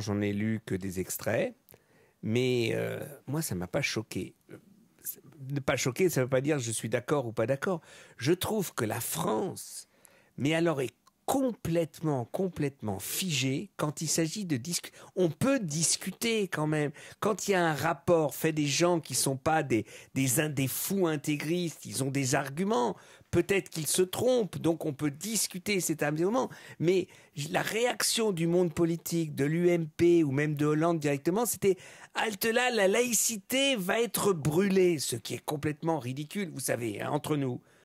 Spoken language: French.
j'en ai lu que des extraits, mais euh, moi, ça m'a pas choqué. Ne euh, pas choqué, ça ne veut pas dire je suis d'accord ou pas d'accord. Je trouve que la France, mais alors complètement, complètement figé quand il s'agit de discuter. On peut discuter quand même. Quand il y a un rapport fait des gens qui sont pas des, des, des fous intégristes, ils ont des arguments. Peut-être qu'ils se trompent, donc on peut discuter, c'est un moment. Mais la réaction du monde politique, de l'UMP ou même de Hollande directement, c'était halte là, la laïcité va être brûlée, ce qui est complètement ridicule, vous savez, hein, entre nous.